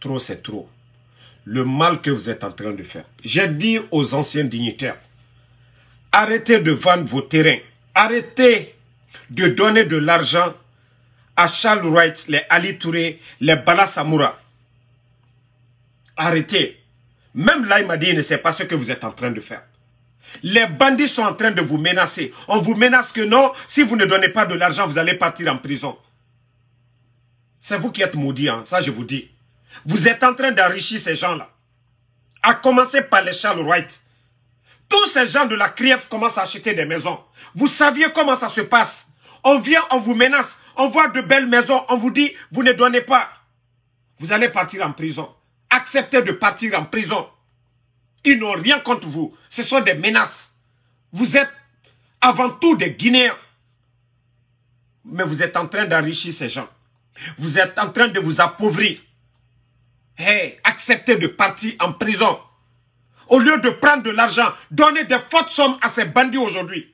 Trop, c'est trop. Le mal que vous êtes en train de faire. J'ai dit aux anciens dignitaires, arrêtez de vendre vos terrains. Arrêtez de donner de l'argent à Charles Wright, les Ali Touré, les Bala Samoura. Arrêtez. Même là, il m'a dit, il ne sait pas ce que vous êtes en train de faire. Les bandits sont en train de vous menacer. On vous menace que non, si vous ne donnez pas de l'argent, vous allez partir en prison. C'est vous qui êtes maudits, hein. ça je vous dis. Vous êtes en train d'enrichir ces gens-là. À commencer par les Charles Wright. Tous ces gens de la CRIEF commencent à acheter des maisons. Vous saviez comment ça se passe. On vient, on vous menace, on voit de belles maisons, on vous dit, vous ne donnez pas. Vous allez partir en prison. Acceptez de partir en prison. Ils n'ont rien contre vous. Ce sont des menaces. Vous êtes avant tout des Guinéens. Mais vous êtes en train d'enrichir ces gens. Vous êtes en train de vous appauvrir. Hé, acceptez de partir en prison. Au lieu de prendre de l'argent, donner des fortes sommes à ces bandits aujourd'hui.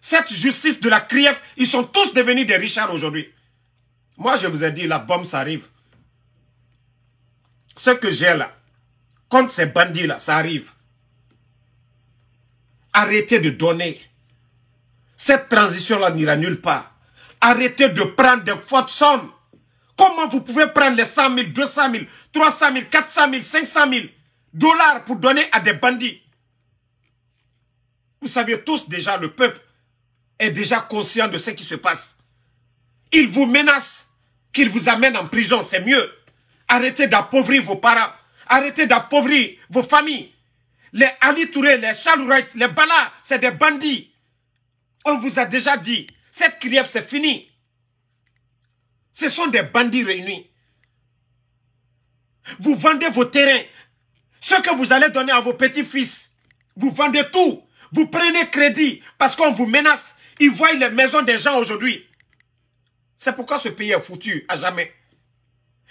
Cette justice de la CRIEF, ils sont tous devenus des richards aujourd'hui. Moi, je vous ai dit, la bombe ça arrive. Ce que j'ai là, contre ces bandits-là, ça arrive. Arrêtez de donner. Cette transition-là n'ira nulle part. Arrêtez de prendre des fortes sommes. Comment vous pouvez prendre les 100 000, 200 000, 300 000, 400 000, 500 000 dollars pour donner à des bandits Vous savez tous déjà, le peuple est déjà conscient de ce qui se passe. Il vous menace qu'il vous amène en prison, c'est mieux. Arrêtez d'appauvrir vos parents. Arrêtez d'appauvrir vos familles. Les Ali Touré, les Charles les Bala, c'est des bandits. On vous a déjà dit, cette criève c'est fini. Ce sont des bandits réunis. Vous vendez vos terrains. Ce que vous allez donner à vos petits-fils. Vous vendez tout. Vous prenez crédit parce qu'on vous menace. Ils voient les maisons des gens aujourd'hui. C'est pourquoi ce pays est foutu à jamais.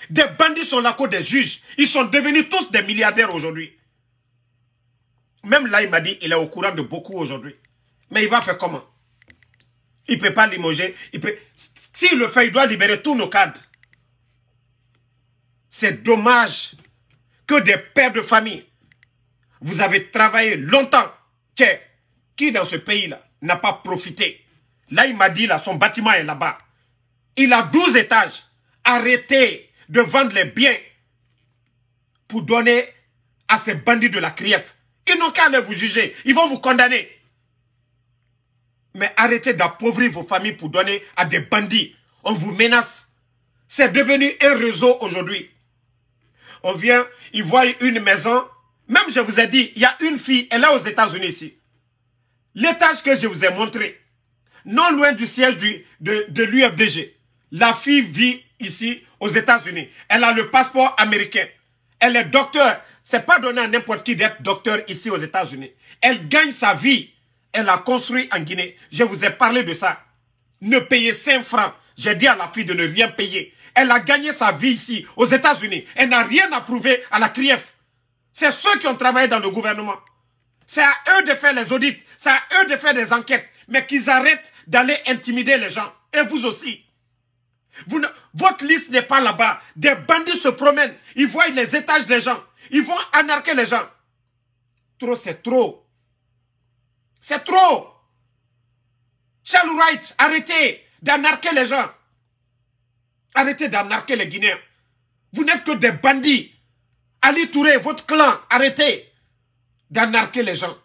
Des bandits sont la cour des juges. Ils sont devenus tous des milliardaires aujourd'hui. Même là, il m'a dit, il est au courant de beaucoup aujourd'hui. Mais il va faire comment il ne peut pas limoger. Il peut... S'il le fait, il doit libérer tous nos cadres. C'est dommage que des pères de famille, vous avez travaillé longtemps. Tiens, qui dans ce pays-là n'a pas profité Là, il m'a dit, là, son bâtiment est là-bas. Il a 12 étages. Arrêtez de vendre les biens pour donner à ces bandits de la CRIEF. Ils n'ont qu'à aller vous juger. Ils vont vous condamner. Mais arrêtez d'appauvrir vos familles pour donner à des bandits. On vous menace. C'est devenu un réseau aujourd'hui. On vient, ils voient une maison. Même je vous ai dit, il y a une fille, elle est aux États-Unis ici. L'étage que je vous ai montré, non loin du siège de, l'UFDG, la fille vit ici aux États-Unis. Elle a le passeport américain. Elle est docteur. C'est pas donné à n'importe qui d'être docteur ici aux États-Unis. Elle gagne sa vie elle a construit en Guinée. Je vous ai parlé de ça. Ne payez 5 francs. J'ai dit à la fille de ne rien payer. Elle a gagné sa vie ici, aux États-Unis. Elle n'a rien à prouver à la CRIEF. C'est ceux qui ont travaillé dans le gouvernement. C'est à eux de faire les audits. C'est à eux de faire des enquêtes. Mais qu'ils arrêtent d'aller intimider les gens. Et vous aussi. votre liste n'est pas là-bas. Des bandits se promènent. Ils voient les étages des gens. Ils vont anarquer les gens. Trop, c'est trop. C'est trop. Charles Wright, arrêtez d'anarquer les gens. Arrêtez d'anarquer les Guinéens. Vous n'êtes que des bandits. Ali Touré, votre clan, arrêtez d'anarquer les gens.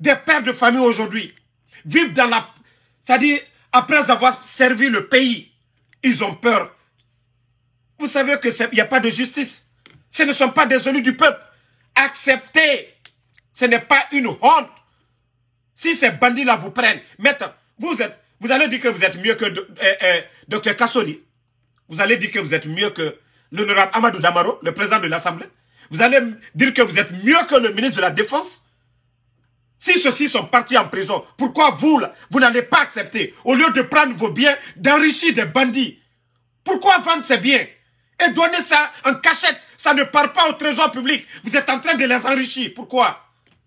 Des pères de famille aujourd'hui vivent dans la... C'est-à-dire, après avoir servi le pays, ils ont peur. Vous savez qu'il n'y a pas de justice. Ce ne sont pas des élus du peuple. Acceptez ce n'est pas une honte. Si ces bandits-là vous prennent, Maintenant, vous êtes, vous allez dire que vous êtes mieux que Dr euh, euh, Kassori. Vous allez dire que vous êtes mieux que l'honorable Amadou Damaro, le président de l'Assemblée. Vous allez dire que vous êtes mieux que le ministre de la Défense. Si ceux-ci sont partis en prison, pourquoi vous, vous n'allez pas accepter, au lieu de prendre vos biens, d'enrichir des bandits Pourquoi vendre ces biens et donner ça en cachette Ça ne part pas au trésor public. Vous êtes en train de les enrichir. Pourquoi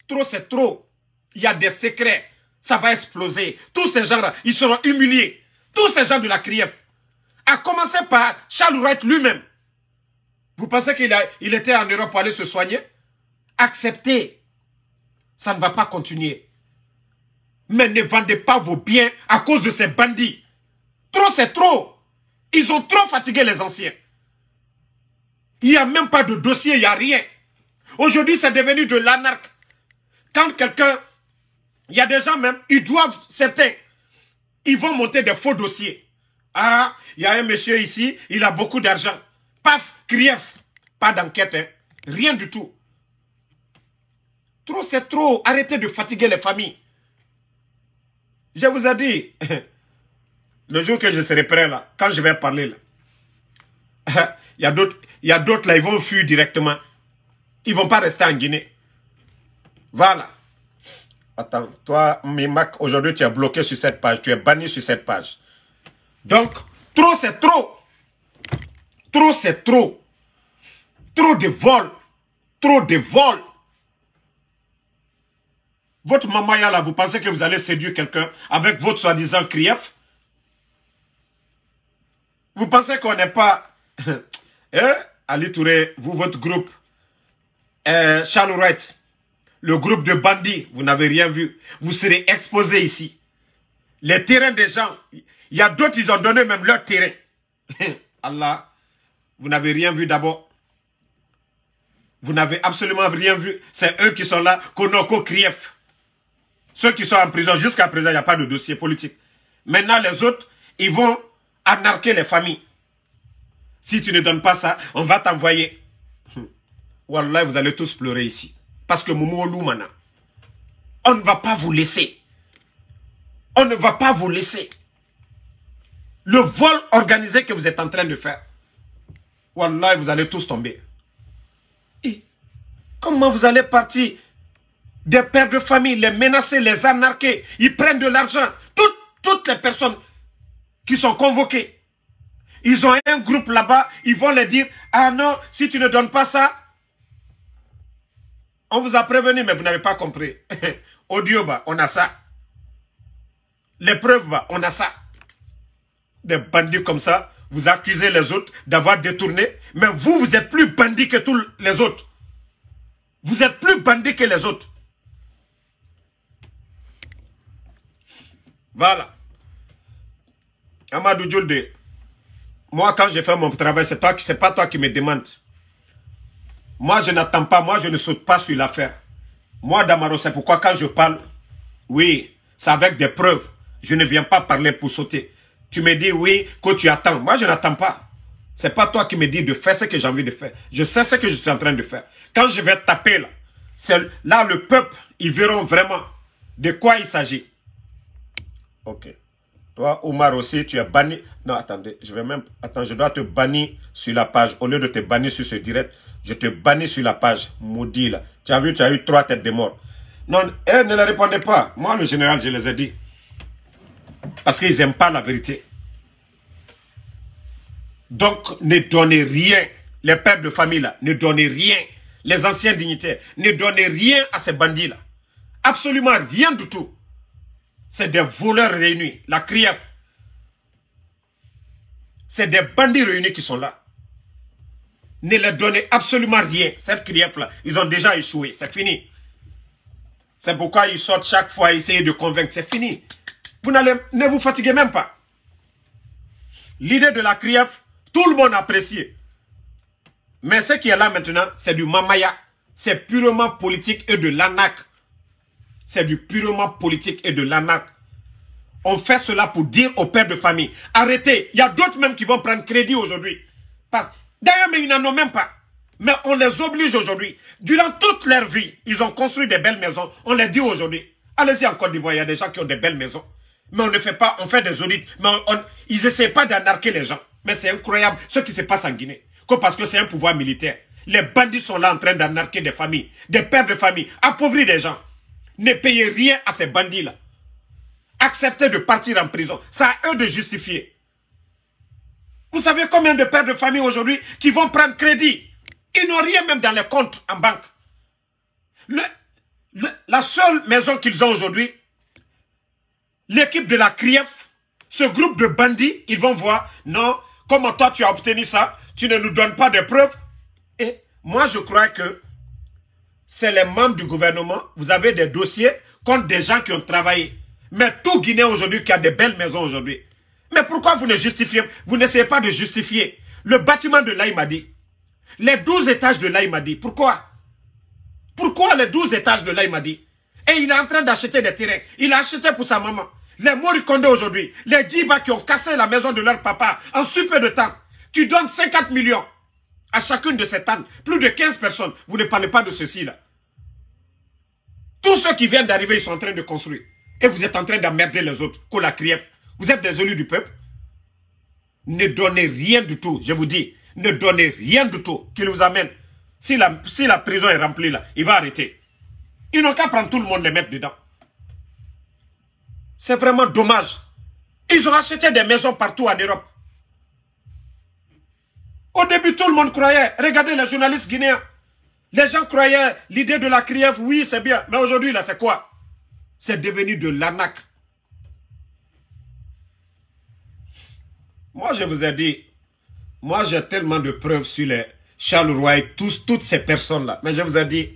trop, c'est trop. Il y a des secrets. Ça va exploser. Tous ces gens-là, ils seront humiliés. Tous ces gens de la CRIEF. a commencer par Charles Wright lui-même. Vous pensez qu'il était en Europe pour aller se soigner Acceptez. Ça ne va pas continuer. Mais ne vendez pas vos biens à cause de ces bandits. Trop, c'est trop. Ils ont trop fatigué les anciens. Il n'y a même pas de dossier, il n'y a rien. Aujourd'hui, c'est devenu de l'anarque. Quand quelqu'un, il y a des gens même, ils doivent, certains, ils vont monter des faux dossiers. Ah, il y a un monsieur ici, il a beaucoup d'argent. Paf, grief. Pas d'enquête, hein. rien du tout. Trop, c'est trop. Arrêtez de fatiguer les familles. Je vous ai dit, le jour que je serai prêt là, quand je vais parler là, il y a d'autres là, ils vont fuir directement. Ils vont pas rester en Guinée. Voilà. Attends, toi, Mimak, aujourd'hui, tu es bloqué sur cette page. Tu es banni sur cette page. Donc, trop, c'est trop. Trop, c'est trop. Trop de vols. Trop de vols. Votre maman là, vous pensez que vous allez séduire quelqu'un avec votre soi-disant crief Vous pensez qu'on n'est pas... Hein? Ali Touré, vous, votre groupe, eh, Charles le groupe de bandits, vous n'avez rien vu. Vous serez exposés ici. Les terrains des gens, il y a d'autres, ils ont donné même leur terrain. Allah, vous n'avez rien vu d'abord. Vous n'avez absolument rien vu. C'est eux qui sont là, Konoko Krief. Ceux qui sont en prison, jusqu'à présent, il n'y a pas de dossier politique. Maintenant, les autres, ils vont anarquer les familles. Si tu ne donnes pas ça, on va t'envoyer. Wallah, vous allez tous pleurer ici. Parce que on ne va pas vous laisser. On ne va pas vous laisser. Le vol organisé que vous êtes en train de faire, Wallah, vous allez tous tomber. Et comment vous allez partir des pères de famille, les menacer, les anarquer, ils prennent de l'argent. Toutes, toutes les personnes qui sont convoquées, ils ont un groupe là-bas, ils vont leur dire, ah non, si tu ne donnes pas ça, on vous a prévenu, mais vous n'avez pas compris. Audio, bah, on a ça. Les preuves, bah, on a ça. Des bandits comme ça, vous accusez les autres d'avoir détourné, mais vous, vous êtes plus bandits que tous les autres. Vous êtes plus bandits que les autres. Voilà. Amadou Djoulde, moi, quand je fais mon travail, c'est pas, pas toi qui me demandes. Moi, je n'attends pas, moi, je ne saute pas sur l'affaire. Moi, Damaro, c'est pourquoi quand je parle, oui, c'est avec des preuves. Je ne viens pas parler pour sauter. Tu me dis, oui, que tu attends. Moi, je n'attends pas. Ce n'est pas toi qui me dis de faire ce que j'ai envie de faire. Je sais ce que je suis en train de faire. Quand je vais taper là, là le peuple, ils verront vraiment de quoi il s'agit. Ok. Omar aussi, tu as banni. Non, attendez, je vais même... Attends, je dois te bannir sur la page. Au lieu de te bannir sur ce direct, je te bannis sur la page. Maudit, là. Tu as vu, tu as eu trois têtes de mort. Non, elles ne la répondaient pas. Moi, le général, je les ai dit. Parce qu'ils n'aiment pas la vérité. Donc, ne donnez rien. Les peuples de famille, là, ne donnez rien. Les anciens dignitaires, ne donnez rien à ces bandits-là. Absolument rien du tout. C'est des voleurs réunis, la CRIEF. C'est des bandits réunis qui sont là. Ne leur donnez absolument rien, cette CRIEF-là. Ils ont déjà échoué, c'est fini. C'est pourquoi ils sortent chaque fois à essayer de convaincre, c'est fini. Vous n'allez, ne vous fatiguez même pas. L'idée de la CRIEF, tout le monde apprécie. Mais ce qui est là maintenant, c'est du mamaya. C'est purement politique et de l'anac c'est du purement politique et de l'anarchie. On fait cela pour dire aux pères de famille, arrêtez, il y a d'autres même qui vont prendre crédit aujourd'hui. Parce D'ailleurs, mais ils n'en ont même pas. Mais on les oblige aujourd'hui. Durant toute leur vie, ils ont construit des belles maisons. On les dit aujourd'hui, allez-y en Côte d'Ivoire, il y a des gens qui ont des belles maisons. Mais on ne fait pas, on fait des audits, mais ils n'essaient pas d'anarquer les gens. Mais c'est incroyable ce qui se passe en Guinée. parce que c'est un pouvoir militaire. Les bandits sont là en train d'anarquer des familles, des pères de famille, appauvrir des gens ne payez rien à ces bandits-là. Acceptez de partir en prison. C'est à eux de justifier. Vous savez combien de pères de famille aujourd'hui qui vont prendre crédit Ils n'ont rien même dans les comptes en banque. la seule maison qu'ils ont aujourd'hui, l'équipe de la CRIEF, ce groupe de bandits, ils vont voir, non, comment toi tu as obtenu ça, tu ne nous donnes pas de preuves. Et moi je crois que c'est les membres du gouvernement. Vous avez des dossiers contre des gens qui ont travaillé. Mais tout Guinée aujourd'hui qui a des belles maisons aujourd'hui. Mais pourquoi vous ne justifiez, vous n'essayez pas de justifier le bâtiment de l'Aïmadi, les 12 étages de l'Aïmadi. Pourquoi Pourquoi les 12 étages de l'Aïmadi Et il est en train d'acheter des terrains. Il a acheté pour sa maman. Les Morikondé aujourd'hui, les Djiba qui ont cassé la maison de leur papa en super de temps. Tu donnes 50 millions à chacune de ces ânes, plus de 15 personnes, vous ne parlez pas de ceci-là. Tous ceux qui viennent d'arriver, ils sont en train de construire. Et vous êtes en train d'emmerder les autres. Kriev. vous êtes des élus du peuple. Ne donnez rien du tout, je vous dis. Ne donnez rien du tout qu'il vous amène. Si la, si la prison est remplie là, il va arrêter. Ils n'ont qu'à prendre tout le monde et mettre dedans. C'est vraiment dommage. Ils ont acheté des maisons partout en Europe. Au début, tout le monde croyait. Regardez les journalistes guinéens. Les gens croyaient l'idée de la CRIEF, oui, c'est bien. Mais aujourd'hui, là, c'est quoi C'est devenu de l'arnaque. Moi, je vous ai dit, moi, j'ai tellement de preuves sur les Charles Roy, et toutes ces personnes-là. Mais je vous ai dit,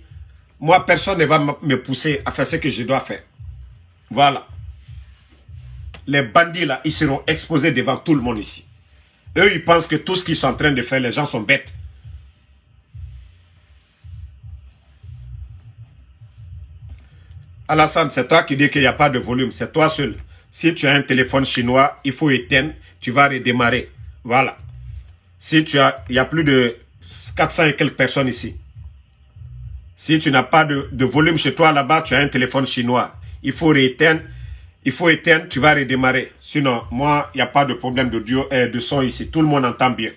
moi, personne ne va me pousser à faire ce que je dois faire. Voilà. Les bandits, là, ils seront exposés devant tout le monde ici. Eux, ils pensent que tout ce qu'ils sont en train de faire, les gens sont bêtes. Alassane, c'est toi qui dis qu'il n'y a pas de volume. C'est toi seul. Si tu as un téléphone chinois, il faut éteindre. Tu vas redémarrer. Voilà. Si tu as, il y a plus de 400 et quelques personnes ici. Si tu n'as pas de, de, volume chez toi là-bas, tu as un téléphone chinois. Il faut rééteindre il faut éteindre, tu vas redémarrer. Sinon, moi, il n'y a pas de problème d'audio et euh, de son ici. Tout le monde entend bien.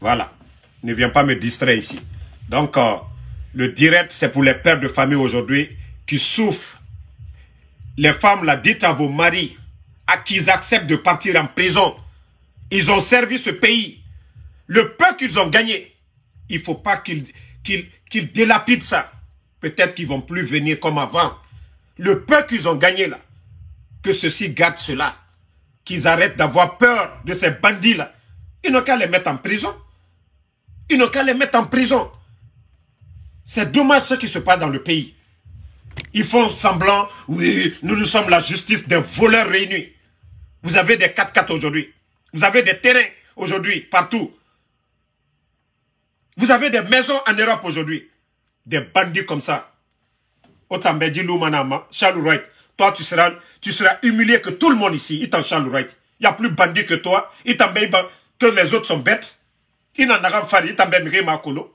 Voilà. Ne viens pas me distraire ici. Donc, euh, le direct, c'est pour les pères de famille aujourd'hui qui souffrent. Les femmes, là, dites à vos maris à qu'ils acceptent de partir en prison. Ils ont servi ce pays. Le peu qu'ils ont gagné, il ne faut pas qu'ils délapident ça. Peut-être qu'ils ne vont plus venir comme avant. Le peu qu'ils ont gagné là, que ceux-ci gardent cela, qu'ils arrêtent d'avoir peur de ces bandits-là. Ils n'ont qu'à les mettre en prison. Ils n'ont qu'à les mettre en prison. C'est dommage ce qui se passe dans le pays. Ils font semblant, oui, nous nous sommes la justice des voleurs réunis. Vous avez des 4-4 aujourd'hui. Vous avez des terrains aujourd'hui, partout. Vous avez des maisons en Europe aujourd'hui. Des bandits comme ça. nous, Manama, Charles Wright, toi, tu seras, tu seras humilié que tout le monde ici. Il t'en chante Il n'y a plus bandit que toi. Il t'embête que les autres sont bêtes. Il n'en a pas Il t'embête ma colo.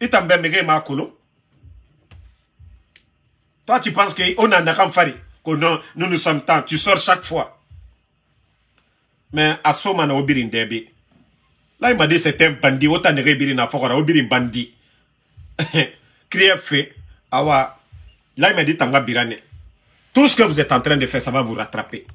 Il t'embête ma colo. Toi, tu penses qu'on en a pas Que non, nous nous sommes tant. Tu sors chaque fois. Mais à ce moment-là, un Là, il m'a dit c'est un bandit. Autant ne rebirin à Fokora. bandit. Crier fait. Awa. Là, il m'a dit Tanga Birane, tout ce que vous êtes en train de faire, ça va vous rattraper.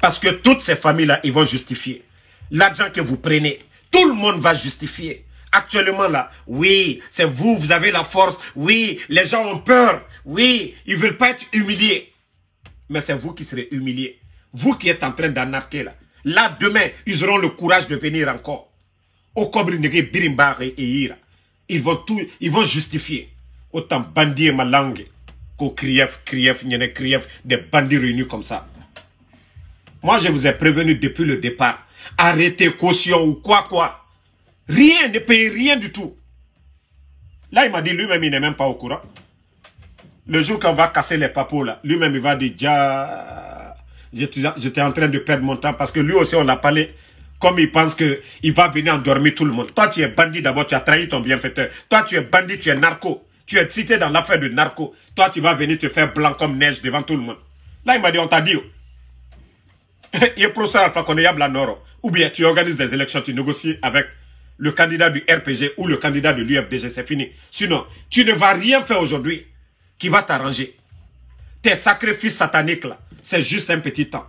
Parce que toutes ces familles-là, ils vont justifier. L'argent que vous prenez, tout le monde va justifier. Actuellement, là, oui, c'est vous, vous avez la force. Oui, les gens ont peur. Oui, ils veulent pas être humiliés. Mais c'est vous qui serez humiliés. Vous qui êtes en train d'anarquer, là. Là, demain, ils auront le courage de venir encore. Au Kobrinege, et Ira. vont tout, ils vont justifier autant bandit ma langue qu'au crief, crief, des bandits réunis comme ça. Moi, je vous ai prévenu depuis le départ. Arrêtez caution ou quoi, quoi. Rien, ne payez rien du tout. Là, il m'a dit, lui-même, il n'est même pas au courant. Le jour qu'on va casser les papos, là, lui-même, il va dire, j'étais en train de perdre mon temps parce que lui aussi, on l'a parlé comme il pense qu'il va venir endormir tout le monde. Toi, tu es bandit d'abord, tu as trahi ton bienfaiteur. Toi, tu es bandit, tu es narco. Tu es cité dans l'affaire de narco. Toi, tu vas venir te faire blanc comme neige devant tout le monde. Là, il m'a dit, on t'a dit. Oh. Il est professeur Alpha Koneyabla Noro. Ou bien tu organises des élections, tu négocies avec le candidat du RPG ou le candidat de l'UFDG, c'est fini. Sinon, tu ne vas rien faire aujourd'hui qui va t'arranger. Tes sacrifices sataniques, là, c'est juste un petit temps.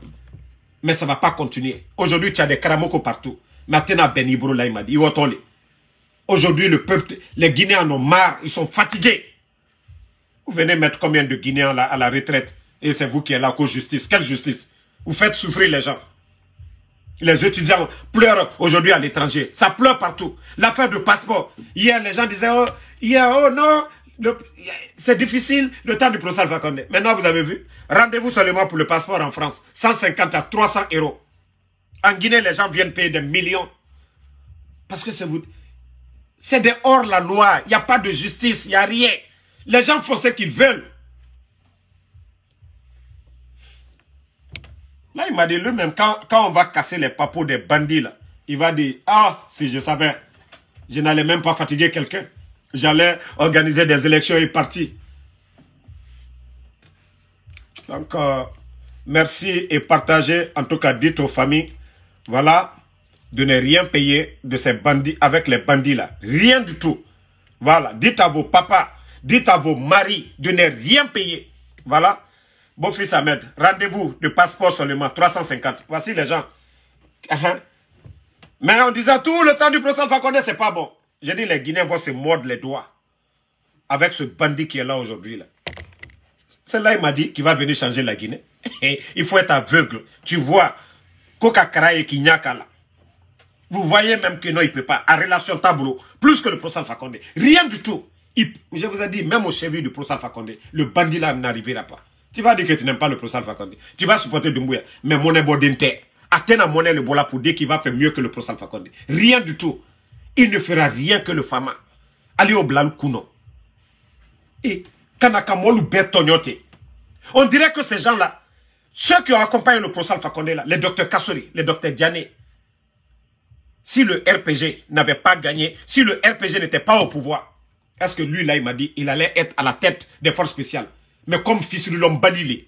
Mais ça ne va pas continuer. Aujourd'hui, tu as des karamoko partout. Maintenant, Benibro, là, il m'a dit, il Aujourd'hui, le peuple, les Guinéens en ont marre, ils sont fatigués. Vous venez mettre combien de Guinéens à la retraite et c'est vous qui êtes là cause justice. Quelle justice Vous faites souffrir les gens. Les étudiants pleurent aujourd'hui à l'étranger. Ça pleure partout. L'affaire du passeport. Hier, les gens disaient, oh, hier, oh non, c'est difficile, le temps du procès va Condé. Maintenant, vous avez vu, rendez-vous seulement pour le passeport en France, 150 à 300 euros. En Guinée, les gens viennent payer des millions. Parce que c'est vous... C'est dehors la loi. Il n'y a pas de justice, il n'y a rien. Les gens font ce qu'ils veulent. Là, il m'a dit lui-même, quand, on va casser les papeaux des bandits, il va dire, ah, si je savais, je n'allais même pas fatiguer quelqu'un. J'allais organiser des élections et partir. Donc, euh, merci et partagez. En tout cas, dites aux familles. Voilà de ne rien payer de ces bandits avec les bandits là. Rien du tout. Voilà. Dites à vos papas, dites à vos maris de ne rien payer. Voilà. Beau fils Ahmed, rendez-vous de passeport seulement, 350. Voici les gens. Ah, hein. Mais on disait tout le temps du procès connaître, c'est pas bon. J'ai dit, les Guinéens vont se mordre les doigts avec ce bandit qui est là aujourd'hui. Là. C'est là, il m'a dit qu'il va venir changer la Guinée. il faut être aveugle. Tu vois, Coca-Cola et Kinyaka là. Vous voyez même que non, il ne peut pas. À relation tableau, plus que le professeur Fakonde. Rien du tout. je vous ai dit, même au cheville du professeur Fakonde, le bandit là n'arrivera pas. Tu vas dire que tu n'aimes pas le professeur Fakonde. Tu vas supporter Dumbuya. Mais mon Bodente, à monnaie le bola pour dire qu'il va faire mieux que le professeur Fakonde. Rien du tout. Il ne fera rien que le Fama. Allez au blanc, Kouno. Et Kanakamolu Bertognote. On dirait que ces gens-là, ceux qui ont accompagné le professeur Fakonde, là, les docteurs Kassori, les docteurs Diané, si le RPG n'avait pas gagné, si le RPG n'était pas au pouvoir, est-ce que lui, là, il m'a dit, il allait être à la tête des forces spéciales. Mais comme fils de balilé,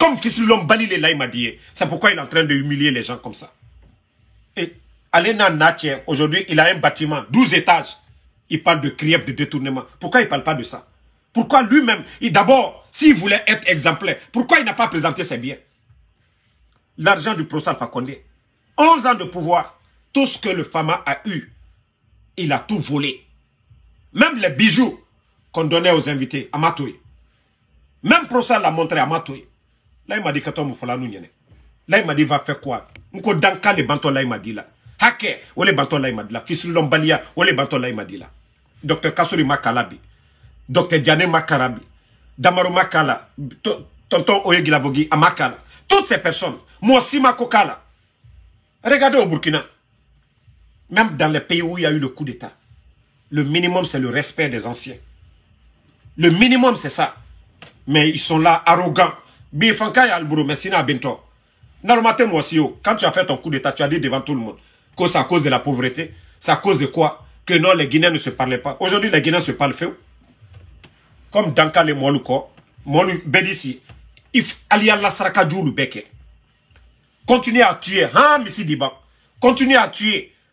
comme fils de balilé, là, il m'a dit, c'est pourquoi il est en train de humilier les gens comme ça. Et Alena Natien, aujourd'hui, il a un bâtiment, 12 étages. Il parle de grief, de détournement. Pourquoi il ne parle pas de ça Pourquoi lui-même, d'abord, s'il voulait être exemplaire, pourquoi il n'a pas présenté ses biens L'argent du professeur Fakonde. 11 ans de pouvoir, tout ce que le Fama a eu, il a tout volé. Même les bijoux qu'on donnait aux invités à Matoué. Même Prosa l'a montré à Matoué. Là, il m'a dit, Kato Moufolanou Nyene. Là, il m'a dit, va faire quoi Nko Danka, les là, il m'a dit là. Hake, ou les là, il m'a dit là. Fils Lombalia, ou les bantons, là, il m'a dit là. Docteur Kassouri Makalabi. Docteur Diane Makarabi. Damaru Makala. Tonton Oyegilavogi à Makala. Toutes ces personnes. Moi aussi, Makokala. Regardez au Burkina. Même dans les pays où il y a eu le coup d'État, le minimum, c'est le respect des anciens. Le minimum, c'est ça. Mais ils sont là, arrogants. Oh. Quand tu as fait ton coup d'État, tu as dit devant tout le monde que c'est à cause de la pauvreté. C'est à cause de quoi Que non, les Guinéens ne se parlaient pas. Aujourd'hui, les Guinéens se parlent feu. Comme Danka le Moluko, Molu Bedisi, if Aliala Saraka Beke. Continuez à tuer. Hein, Continuez à tuer.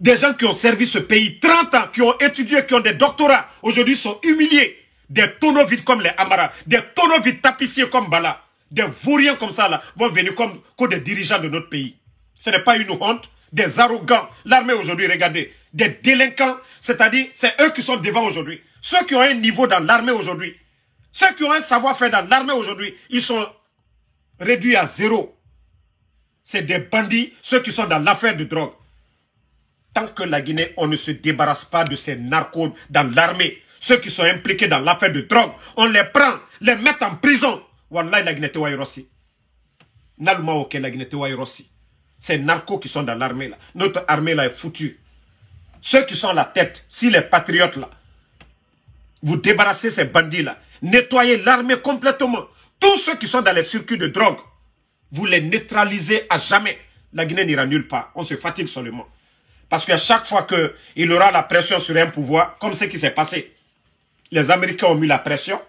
Des gens qui ont servi ce pays 30 ans, qui ont étudié, qui ont des doctorats, aujourd'hui sont humiliés. Des tonneaux vides comme les Amara, des tonneaux vides tapissiers comme Bala, des vauriens comme ça là, vont venir comme des dirigeants de notre pays. Ce n'est pas une honte, des arrogants. L'armée aujourd'hui, regardez, des délinquants, c'est-à-dire c'est eux qui sont devant aujourd'hui. Ceux qui ont un niveau dans l'armée aujourd'hui, ceux qui ont un savoir-faire dans l'armée aujourd'hui, ils sont réduits à zéro. C'est des bandits, ceux qui sont dans l'affaire de drogue tant que la Guinée, on ne se débarrasse pas de ces narcos dans l'armée, ceux qui sont impliqués dans l'affaire de drogue, on les prend, les met en prison. Wallah, la Guinée, Rossi. auquel la Guinée, Ces narcos qui sont dans l'armée, là. Notre armée, là, est foutue. Ceux qui sont à la tête, si les patriotes, là, vous débarrassez ces bandits-là, nettoyez l'armée complètement. Tous ceux qui sont dans les circuits de drogue, vous les neutralisez à jamais. La Guinée n'ira nulle part. On se fatigue seulement. Parce qu'à chaque fois qu'il aura la pression sur un pouvoir, comme ce qui s'est passé, les Américains ont mis la pression,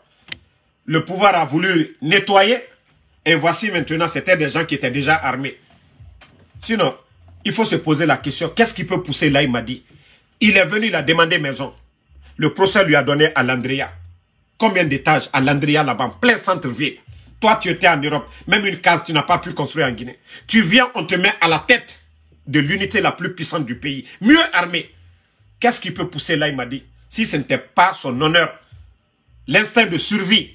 le pouvoir a voulu nettoyer, et voici maintenant, c'était des gens qui étaient déjà armés. Sinon, il faut se poser la question, qu'est-ce qui peut pousser là, il m'a dit. Il est venu, il a demandé maison. Le procès lui a donné à Landria. Combien d'étages à Landria là-bas, plein centre-ville Toi, tu étais en Europe. Même une case, tu n'as pas pu construire en Guinée. Tu viens, on te met à la tête de l'unité la plus puissante du pays, mieux armé. Qu'est-ce qui peut pousser là, il m'a dit, si ce n'était pas son honneur, l'instinct de survie,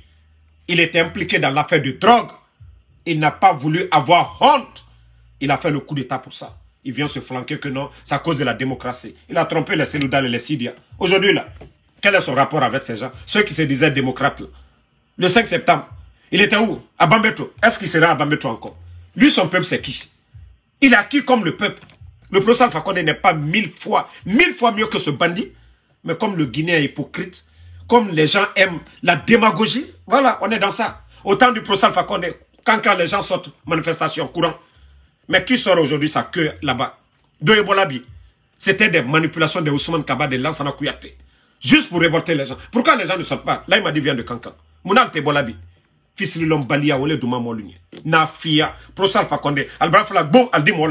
il était impliqué dans l'affaire de drogue, il n'a pas voulu avoir honte, il a fait le coup d'état pour ça. Il vient se flanquer que non, c'est à cause de la démocratie. Il a trompé les Seloudal et les Sidia. Aujourd'hui, là, quel est son rapport avec ces gens Ceux qui se disaient démocrates, Le 5 septembre, il était où À Bambeto. Est-ce qu'il sera à Bambeto encore Lui, son peuple, c'est qui il acquis comme le peuple. Le professeur Alpha n'est pas mille fois, mille fois mieux que ce bandit. Mais comme le Guinéen est hypocrite, comme les gens aiment la démagogie, voilà, on est dans ça. Autant du professeur Alpha quand, les gens sortent, manifestation, courant. Mais qui sort aujourd'hui sa queue là-bas De Ebolabi. C'était des manipulations de Ousmane Kaba, de Lansana Kouyaté. Juste pour révolter les gens. Pourquoi les gens ne sortent pas Là, il m'a dit, viens de Cancan. Mounal Tebolabi. Fis o le dun ma mɔlu n'a fiya prosal alpha al alibara fila al di wa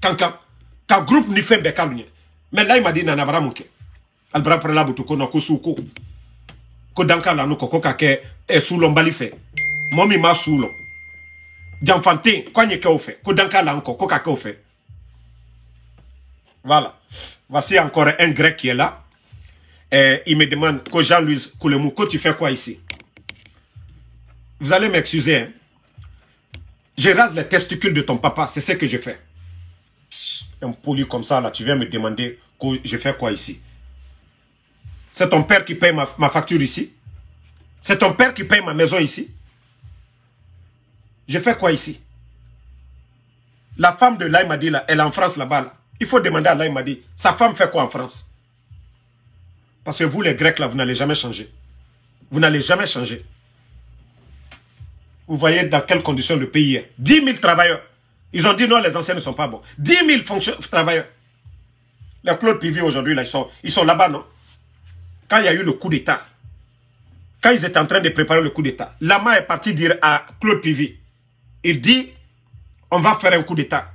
ta ka groupe ni fembe kalunye. k'alu mais là il ma di nana abramouke. mun kɛ alibara pɛrɛla butu ko nɔ ko la nu ko ka ma sou lɔ janfan te ke ko danka la eh, n ko voilà voici encore un grec qui est là Et eh, il me demande ko Jean-Louis Koulemou ko tu fais quoi ici vous allez m'excuser. Hein. Je rase les testicules de ton papa. C'est ce que je fais. Un poli comme ça, là, tu viens me demander que je fais quoi ici. C'est ton père qui paye ma, facture ici. C'est ton père qui paye ma maison ici. Je fais quoi ici La femme de dit là, elle est en France là-bas. Il faut demander à dit. sa femme fait quoi en France Parce que vous, les Grecs, là, vous n'allez jamais changer. Vous n'allez jamais changer vous voyez dans quelles conditions le pays est. 10 000 travailleurs. Ils ont dit non, les anciens ne sont pas bons. 10 000 travailleurs. Les Claude Pivy aujourd'hui, ils sont, ils sont là-bas, non Quand il y a eu le coup d'État, quand ils étaient en train de préparer le coup d'État, Lama est parti dire à Claude Pivy, il dit, on va faire un coup d'État.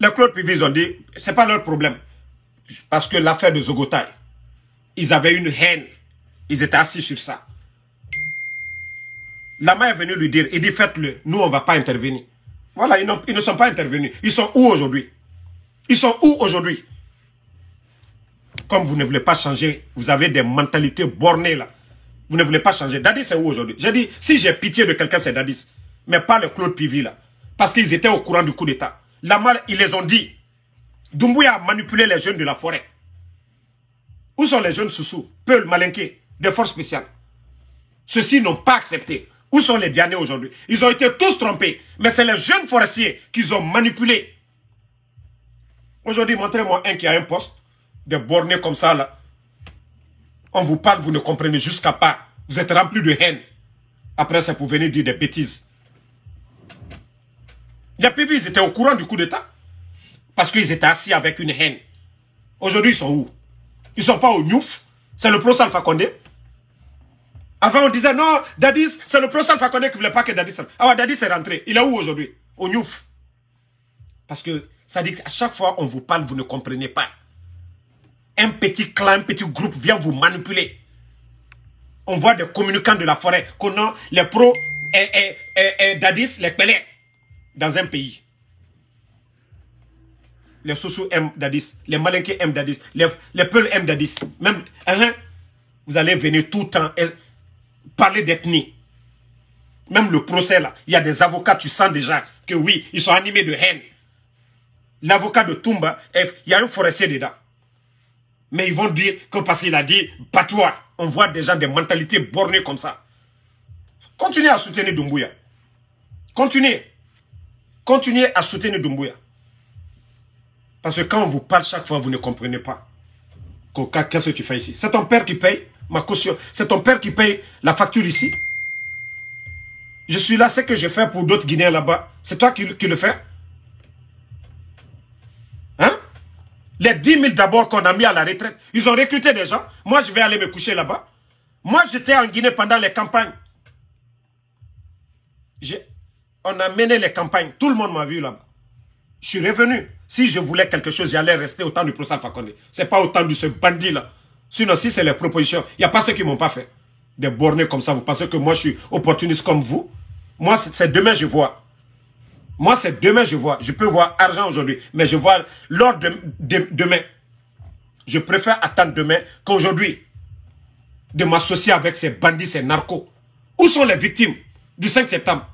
Les Claude Pivy, ils ont dit, ce n'est pas leur problème. Parce que l'affaire de Zogotai, ils avaient une haine. Ils étaient assis sur ça. La main est venu lui dire, il dit faites-le, nous on ne va pas intervenir. Voilà, ils, ne sont pas intervenus. Ils sont où aujourd'hui Ils sont où aujourd'hui Comme vous ne voulez pas changer, vous avez des mentalités bornées là. Vous ne voulez pas changer. Dadis c'est où aujourd'hui J'ai dit, si j'ai pitié de quelqu'un, c'est Dadis. Mais pas le Claude Pivi là. Parce qu'ils étaient au courant du coup d'État. Lama, ils les ont dit. Doumbouya a manipulé les jeunes de la forêt. Où sont les jeunes Soussous Peul, Malinké, des forces spéciales Ceux-ci n'ont pas accepté. Où sont les Dianais aujourd'hui Ils ont été tous trompés. Mais c'est les jeunes forestiers qu'ils ont manipulés. Aujourd'hui, montrez-moi un qui a un poste, de borné comme ça, là. On vous parle, vous ne comprenez jusqu'à pas. Vous êtes remplis de haine. Après, c'est pour venir dire des bêtises. Les PV, ils étaient au courant du coup d'État. Parce qu'ils étaient assis avec une haine. Aujourd'hui, ils sont où Ils sont pas au Niouf. C'est le pro Alpha avant, on disait non, Dadis, c'est le prochain Fakonde qui ne voulait pas que Dadis. Ah, Dadis est rentré. Il est où aujourd'hui Au Niouf. Parce que ça dit qu'à chaque fois on vous parle, vous ne comprenez pas. Un petit clan, un petit groupe vient vous manipuler. On voit des communicants de la forêt, a les pros et, et, et, Dadis, les pelés. dans un pays. Les sociaux aiment Dadis, les malinqués aiment Dadis, les, les peuls aiment Dadis. Même, hein, vous allez venir tout le temps parler d'ethnie. Même le procès, là, il y a des avocats, tu sens déjà que oui, ils sont animés de haine. L'avocat de Tumba, eh, il y a un forestier dedans. Mais ils vont dire que parce qu'il a dit toi », on voit déjà des mentalités bornées comme ça. Continuez à soutenir Doumbouya. Continuez. Continuez à soutenir Doumbouya. Parce que quand on vous parle chaque fois, vous ne comprenez pas. Qu'est-ce que tu fais ici C'est ton père qui paye ma caution. C'est ton père qui paye la facture ici. Je suis là, c'est que je fais pour d'autres Guinéens là-bas. C'est toi qui, le fais. Hein? Les 10 000 d'abord qu'on a mis à la retraite, ils ont recruté des gens. Moi, je vais aller me coucher là-bas. Moi, j'étais en Guinée pendant les campagnes. On a mené les campagnes. Tout le monde m'a vu là-bas. Je suis revenu. Si je voulais quelque chose, j'allais rester au temps du professeur Fakonde. C'est pas au temps de ce bandit-là. Sinon, si c'est les propositions, il n'y a pas ceux qui ne m'ont pas fait. Des bornés comme ça, vous pensez que moi je suis opportuniste comme vous Moi, c'est demain je vois. Moi, c'est demain je vois. Je peux voir argent aujourd'hui, mais je vois lors de, demain. Je préfère attendre demain qu'aujourd'hui de m'associer avec ces bandits, ces narcos. Où sont les victimes du 5 septembre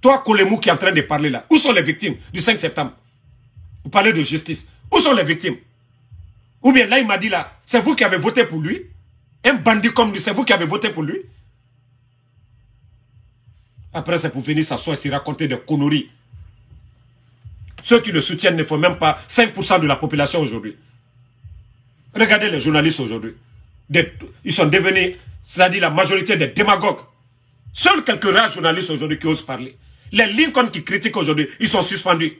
Toi, Kolemou, qui est en train de parler là, où sont les victimes du 5 septembre Vous parlez de justice. Où sont les victimes Ou bien là, il m'a dit là, c'est vous qui avez voté pour lui. Un bandit comme lui, c'est vous qui avez voté pour lui. Après, c'est pour venir s'asseoir et se raconter des conneries. Ceux qui le soutiennent ne font même pas 5% de la population aujourd'hui. Regardez les journalistes aujourd'hui. Ils sont devenus, cela dit, la majorité des démagogues. Seuls quelques rares journalistes aujourd'hui qui osent parler. Les Lincoln qui critiquent aujourd'hui, ils sont suspendus.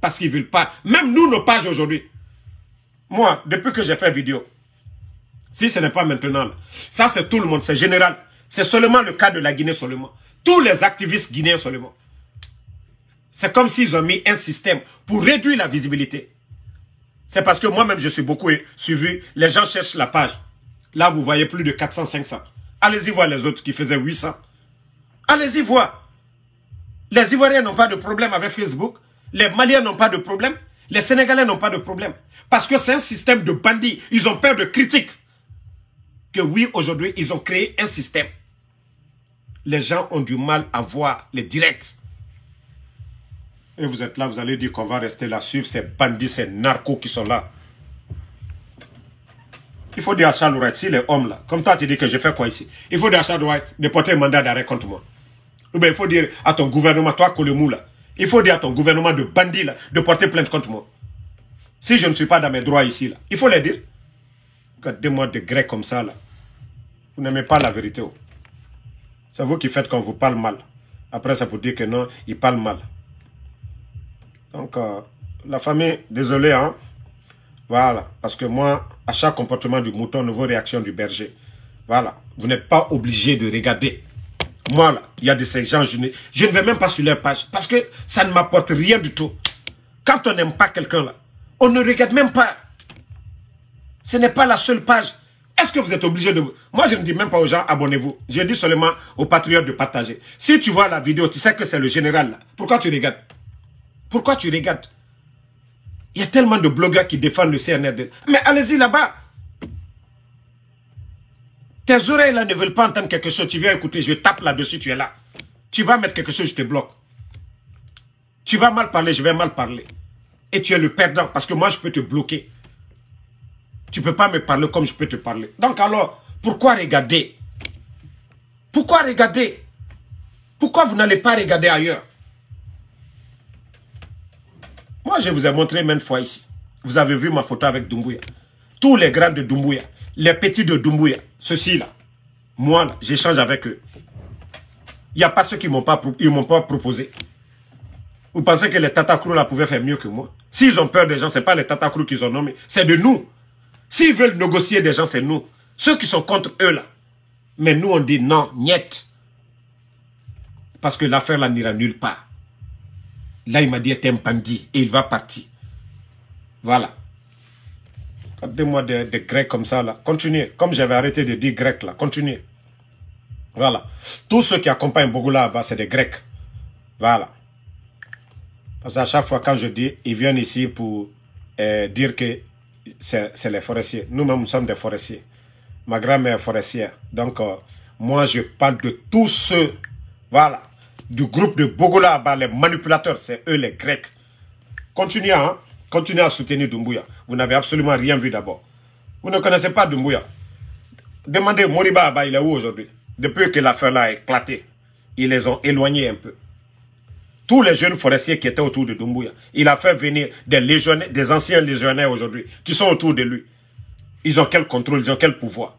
Parce qu'ils ne veulent pas. Même nous, nos pages aujourd'hui. Moi, depuis que j'ai fait vidéo, si ce n'est pas maintenant, ça c'est tout le monde, c'est général. C'est seulement le cas de la Guinée seulement. Tous les activistes guinéens seulement. C'est comme s'ils ont mis un système pour réduire la visibilité. C'est parce que moi-même, je suis beaucoup suivi. Les gens cherchent la page. Là, vous voyez plus de 400, 500. Allez-y voir les autres qui faisaient 800. Allez-y voir. Les Ivoiriens n'ont pas de problème avec Facebook. Les Maliens n'ont pas de problème. Les Sénégalais n'ont pas de problème. Parce que c'est un système de bandits. Ils ont peur de critiques que oui, aujourd'hui, ils ont créé un système. Les gens ont du mal à voir les directs. Et vous êtes là, vous allez dire qu'on va rester là, suivre ces bandits, ces narcos qui sont là. Il faut dire à Charles Wright, si les hommes là, comme toi tu dis que je fais quoi ici, il faut dire à Charles Wright de porter un mandat d'arrêt contre moi. Ou bien il faut dire à ton gouvernement, toi Kolemou là, il faut dire à ton gouvernement de bandits là, de porter plainte contre moi. Si je ne suis pas dans mes droits ici là, il faut les dire deux mois de gré comme ça, là. Vous n'aimez pas la vérité. Oh. C'est vous qui faites qu'on vous parle mal. Après, ça vous dire que non, il parle mal. Donc, euh, la famille, désolé, hein. Voilà, parce que moi, à chaque comportement du mouton, nouveau réaction du berger. Voilà, vous n'êtes pas obligé de regarder. Moi, là, il y a de ces gens, je ne, je ne vais même pas sur leur page, parce que ça ne m'apporte rien du tout. Quand on n'aime pas quelqu'un, là, on ne regarde même pas. Ce n'est pas la seule page. Est-ce que vous êtes obligé de Moi, je ne dis même pas aux gens, abonnez-vous. Je dis seulement aux patriotes de partager. Si tu vois la vidéo, tu sais que c'est le général. Pourquoi tu regardes Pourquoi tu regardes Il y a tellement de blogueurs qui défendent le CNRD. Mais allez-y là-bas. Tes oreilles là ne veulent pas entendre quelque chose. Tu viens écouter, je tape là-dessus, tu es là. Tu vas mettre quelque chose, je te bloque. Tu vas mal parler, je vais mal parler. Et tu es le perdant parce que moi, je peux te bloquer. Tu ne peux pas me parler comme je peux te parler. Donc alors, pourquoi regarder Pourquoi regarder Pourquoi vous n'allez pas regarder ailleurs Moi, je vous ai montré même fois ici. Vous avez vu ma photo avec Dumbuya, Tous les grands de Dumbuya, les petits de Doumbouya, ceux-ci-là, moi, j'échange avec eux. Il n'y a pas ceux qui ne m'ont pas, pas proposé. Vous pensez que les Tatakrou là pouvaient faire mieux que moi S'ils ont peur des gens, ce n'est pas les Tatakrou qu'ils ont nommés, c'est de nous. S'ils veulent négocier des gens, c'est nous. Ceux qui sont contre eux, là. Mais nous, on dit non, niet. Parce que l'affaire, là, n'ira nulle part. Là, il m'a dit, t'es un bandit. Et il va partir. Voilà. Regardez-moi des, Grecs comme ça, là. Continuez. Comme j'avais arrêté de dire Grec, là. Continuez. Voilà. Tous ceux qui accompagnent beaucoup là c'est des Grecs. Voilà. Parce qu'à chaque fois, quand je dis, ils viennent ici pour euh, dire que c'est les forestiers. Nous-mêmes, nous sommes des forestiers. Ma grand-mère est forestière. Donc, euh, moi, je parle de tous ceux, voilà, du groupe de Bogola, les manipulateurs, c'est eux les Grecs. Continuez, hein, continuez à soutenir Doumbouya. Vous n'avez absolument rien vu d'abord. Vous ne connaissez pas Doumbouya. Demandez Moriba, il est où aujourd'hui Depuis que l'affaire-là a éclaté, ils les ont éloignés un peu tous les jeunes forestiers qui étaient autour de Doumbouya. Il a fait venir des légionnaires, des anciens légionnaires aujourd'hui, qui sont autour de lui. Ils ont quel contrôle, ils ont quel pouvoir.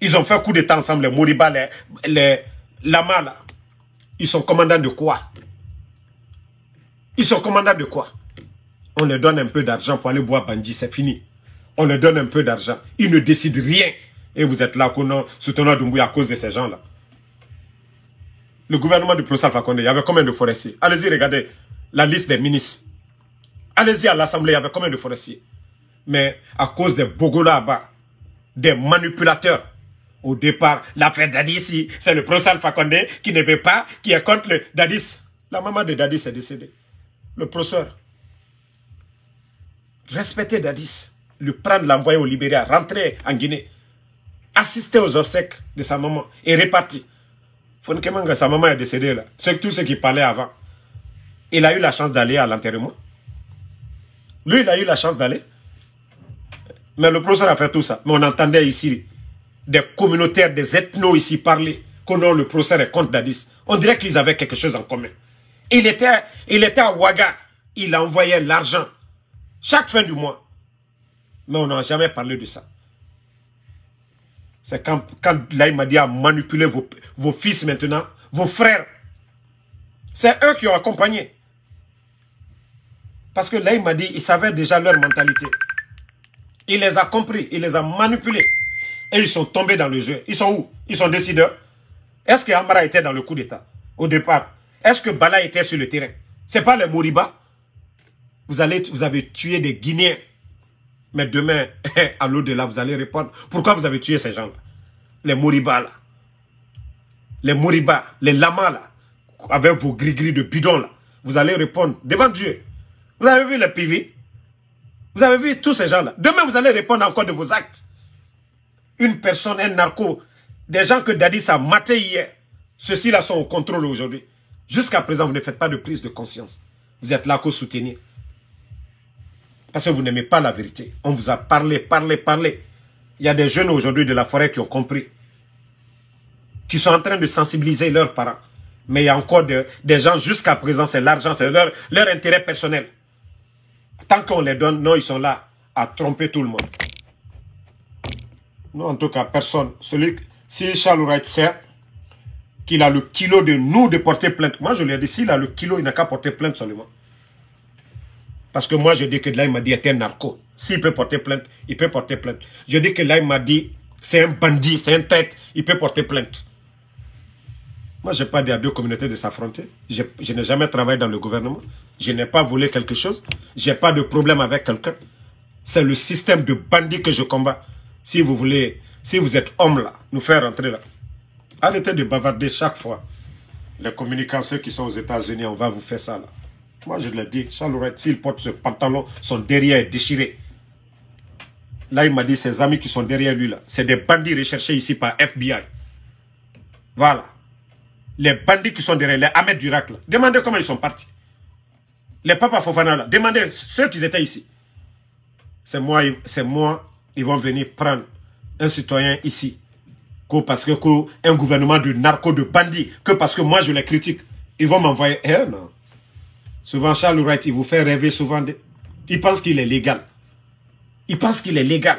Ils ont fait coup d'état ensemble, les Moriba, les, Lama, Ils sont commandants de quoi Ils sont commandants de quoi On leur donne un peu d'argent pour aller boire bandit, c'est fini. On leur donne un peu d'argent. Ils ne décident rien. Et vous êtes là, soutenant Doumbouya à cause de ces gens-là le gouvernement du professeur Alpha il y avait combien de forestiers Allez-y, regardez la liste des ministres. Allez-y à l'Assemblée, il y avait combien de forestiers Mais à cause des Bogolas là-bas, des manipulateurs, au départ, l'affaire Dadis, c'est le professeur Alpha qui ne veut pas, qui est contre le Dadis. La maman de Dadis est décédée. Le professeur. respecter Dadis. lui prendre, l'envoyer au Libéria, rentrer en Guinée, assister aux obsèques de sa maman et répartir. Fonkemanga, sa maman est décédée là. C'est tout ce qu'il parlait avant. Il a eu la chance d'aller à l'enterrement. Lui, il a eu la chance d'aller. Mais le professeur a fait tout ça. Mais on entendait ici des communautaires, des ethnos ici parler qu'on le procès est contre Dadis. On dirait qu'ils avaient quelque chose en commun. Il était, il était à Ouaga. Il envoyait l'argent. Chaque fin du mois. Mais on n'a jamais parlé de ça. C'est quand, quand là, m'a dit à manipuler vos, fils maintenant, vos frères. C'est eux qui ont accompagné. Parce que là, il m'a dit, il savait déjà leur mentalité. Il les a compris, il les a manipulés. Et ils sont tombés dans le jeu. Ils sont où Ils sont décideurs. Est-ce que Amara était dans le coup d'État au départ Est-ce que Bala était sur le terrain Ce n'est pas les moribas Vous, allez, vous avez tué des Guinéens. Mais demain, à l'au-delà, vous allez répondre. Pourquoi vous avez tué ces gens-là Les moribas, là. Les moribas, les lamas, là. Avec vos gris-gris de bidon, là. Vous allez répondre devant Dieu. Vous avez vu les PV Vous avez vu tous ces gens-là Demain, vous allez répondre encore de vos actes. Une personne, un narco, des gens que Daddy a maté hier, ceux-ci-là sont au contrôle aujourd'hui. Jusqu'à présent, vous ne faites pas de prise de conscience. Vous êtes là pour soutenir. Parce que vous n'aimez pas la vérité. On vous a parlé, parlé, parlé. Il y a des jeunes aujourd'hui de la forêt qui ont compris. Qui sont en train de sensibiliser leurs parents. Mais il y a encore des gens jusqu'à présent, c'est l'argent, c'est leur, intérêt personnel. Tant qu'on les donne, non, ils sont là à tromper tout le monde. Non, en tout cas, personne. Celui, si Charles Wright qu'il a le kilo de nous de porter plainte, moi je lui ai dit, s'il a le kilo, il n'a qu'à porter plainte seulement. Parce que moi, je dis que là, il m'a dit, était un narco. S'il peut porter plainte, il peut porter plainte. Je dis que là, il m'a dit, c'est un bandit, c'est un tête, il peut porter plainte. Moi, je n'ai pas dit à deux communautés de s'affronter. Je, n'ai jamais travaillé dans le gouvernement. Je n'ai pas volé quelque chose. Je n'ai pas de problème avec quelqu'un. C'est le système de bandit que je combats. Si vous voulez, si vous êtes homme là, nous faire rentrer là. Arrêtez de bavarder chaque fois. Les communicants, ceux qui sont aux États-Unis, on va vous faire ça là. Moi, je l'ai dit, Charles Lourette, s'il porte ce pantalon, son derrière est déchiré. Là, il m'a dit, ses amis qui sont derrière lui, là, c'est des bandits recherchés ici par FBI. Voilà. Les bandits qui sont derrière, les Ahmed Durak, là. Demandez comment ils sont partis. Les papas Fofana, là. Demandez ceux qui étaient ici. C'est moi, c'est moi, ils vont venir prendre un citoyen ici. Que parce que, un gouvernement de narco, de bandits, que parce que moi je les critique. Ils vont m'envoyer. Eh non. Souvent, Charles Wright, il vous fait rêver souvent. De... Il pense qu'il est légal. Il pense qu'il est légal.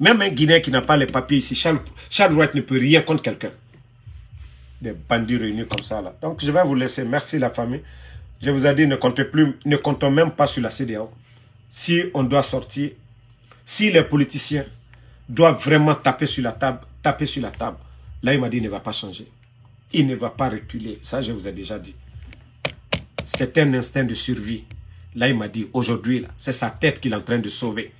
Même un Guinéen qui n'a pas les papiers ici, Charles, Wright ne peut rien contre quelqu'un. Des bandits réunis comme ça, là. Donc, je vais vous laisser. Merci, la famille. Je vous ai dit, ne comptez plus, ne comptons même pas sur la CDAO. Si on doit sortir, si les politiciens doivent vraiment taper sur la table, taper sur la table, là, il m'a dit, il ne va pas changer. Il ne va pas reculer. Ça, je vous ai déjà dit c'est un instinct de survie. Là, il m'a dit, aujourd'hui, c'est sa tête qu'il est en train de sauver.